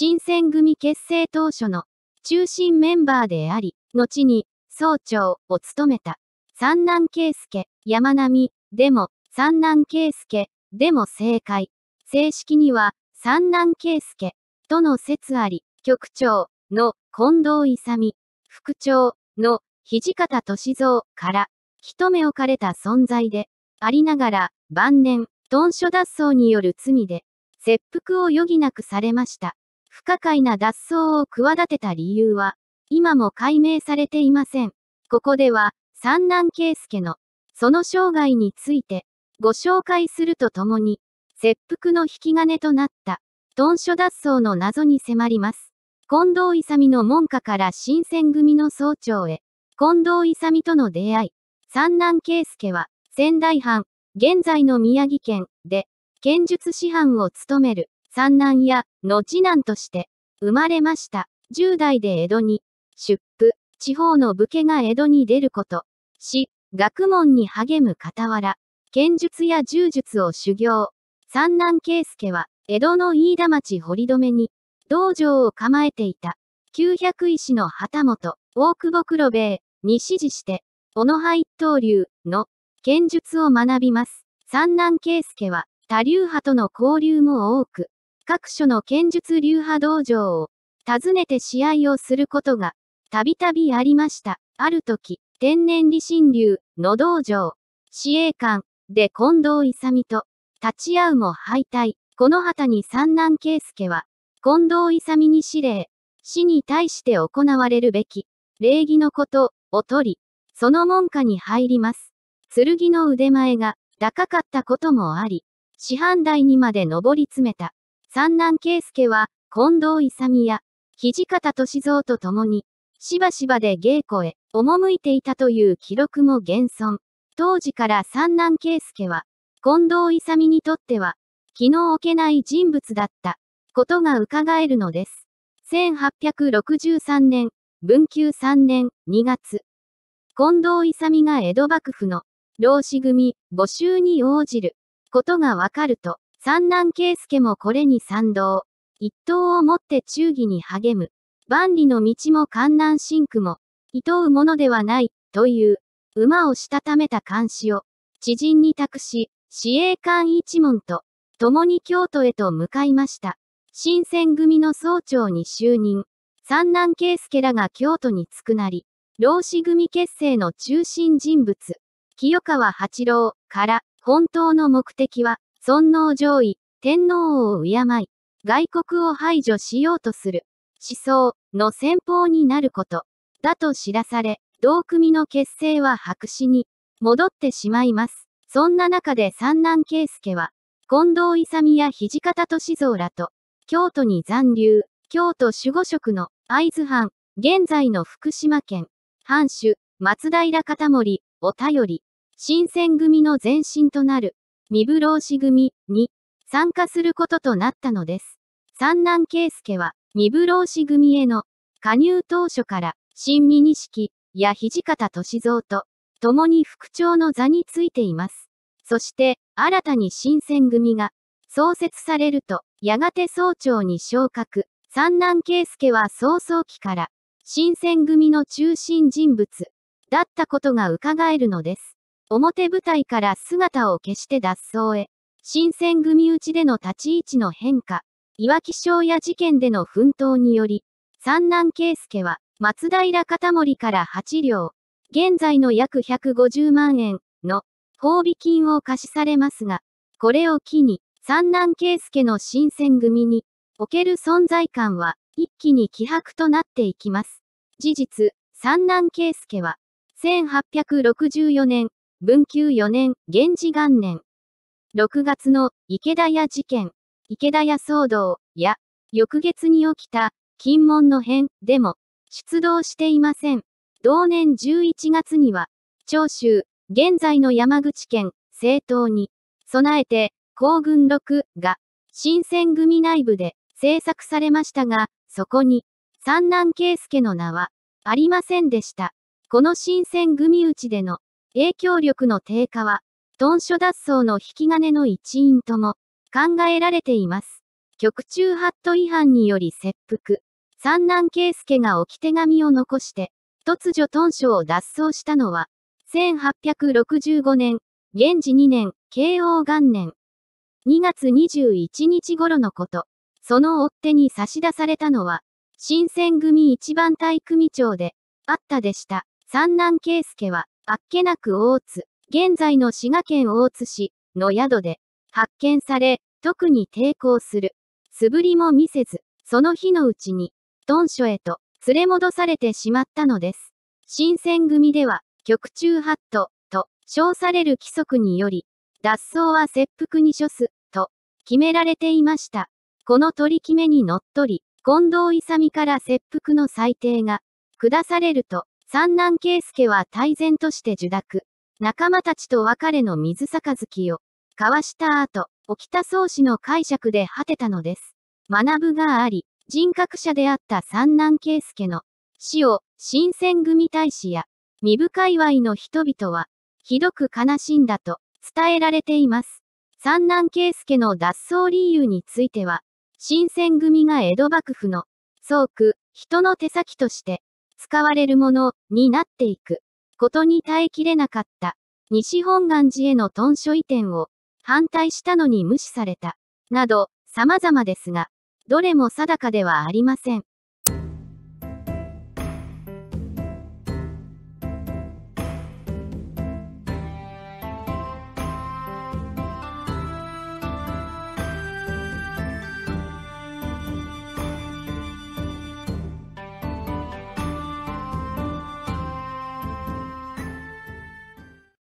新選組結成当初の中心メンバーであり、後に総長を務めた三男圭介、山並、でも三男圭介、でも正解。正式には三男圭介との説あり、局長の近藤勇、副長の土方歳三から一目置かれた存在でありながら晩年、豚書脱走による罪で切腹を余儀なくされました。不可解な脱走を企てた理由は、今も解明されていません。ここでは、三男圭介の、その生涯について、ご紹介するとともに、切腹の引き金となった、豚書脱走の謎に迫ります。近藤勇の門下から新選組の総長へ、近藤勇との出会い、三男圭介は、仙台藩、現在の宮城県で、剣術師範を務める、三男や、の次男として、生まれました。10代で江戸に、出府、地方の武家が江戸に出ること、し、学問に励む傍ら、剣術や柔術を修行。三男圭介は、江戸の飯田町堀留に、道場を構えていた。九百石の旗本、大久保黒兵衛に指示して、小野派一刀流の剣術を学びます。三男圭介は、多流派との交流も多く、各所の剣術流派道場を訪ねて試合をすることがたびたびありました。ある時、天然理心流の道場、司令官で近藤勇と立ち会うも敗退。この旗に三男圭介は、近藤勇に指令、死に対して行われるべき、礼儀のこと、を取り、その門下に入ります。剣の腕前が、高かったこともあり、師範代にまで上り詰めた。三男圭介は、近藤勇や、土方歳三と共に、しばしばで稽古へ、赴いていたという記録も現存。当時から三男圭介は、近藤勇にとっては、気の置けない人物だった、ことが伺えるのです。1863年、文久3年2月、近藤勇が江戸幕府の、老子組、募集に応じる、ことがわかると、三男圭介もこれに賛同。一刀をもって忠義に励む。万里の道も観南深区も、厭うものではない、という、馬をしたためた監視を、知人に託し、市営官一門と、共に京都へと向かいました。新選組の総長に就任。三男圭介らが京都に着くなり、老子組結成の中心人物、清川八郎から、本当の目的は、尊皇攘夷、天皇を敬い、外国を排除しようとする、思想の先方になること、だと知らされ、同組の結成は白紙に戻ってしまいます。そんな中で三男圭介は、近藤勇や土方歳三らと、京都に残留、京都守護職の会津藩、現在の福島県、藩主、松平片森を頼り、新選組の前身となる三部老子組に参加することとなったのです。三男圭介は、三部老子組への加入当初から、新美錦や土方歳三と、共に副長の座についています。そして、新たに新選組が創設されると、やがて総長に昇格。三男圭介は早々期から、新選組の中心人物だったことが伺えるのです。表舞台から姿を消して脱走へ。新選組内での立ち位置の変化。岩木商や事件での奮闘により、三男圭介は、松平片森から8両、現在の約150万円の褒美金を貸しされますが、これを機に、三男圭介の新選組における存在感は一気に希薄となっていきます。事実、三男圭介は、1864年、文久4年、源氏元年。6月の池田屋事件、池田屋騒動や、翌月に起きた金門の変でも出動していません。同年11月には、長州、現在の山口県、政党に、備えて、公軍6が、新選組内部で制作されましたが、そこに、三男圭介の名は、ありませんでした。この新選組内での、影響力の低下は、豚書脱走の引き金の一因とも考えられています。局中ハット違反により切腹。三男圭介が置き手紙を残して、突如豚書を脱走したのは、1865年、現時2年、慶応元年、2月21日頃のこと。その追っ手に差し出されたのは、新選組一番隊組長で、あったでした。三男圭介は、あっけなく大津、現在の滋賀県大津市の宿で発見され、特に抵抗する。素振りも見せず、その日のうちに、頓所へと連れ戻されてしまったのです。新選組では、極中ハットと称される規則により、脱走は切腹に処すと決められていました。この取り決めにのっとり、近藤勇から切腹の裁定が下されると、三男圭介は大然として受諾。仲間たちと別れの水杯を交わした後、沖田総司の解釈で果てたのです。学ぶがあり、人格者であった三男圭介の死を新選組大使や身部界隈の人々はひどく悲しんだと伝えられています。三男圭介の脱走理由については、新選組が江戸幕府の総区、人の手先として使われるものになっていくことに耐えきれなかった。西本願寺への屯所移転を反対したのに無視された。など、様々ですが、どれも定かではありません。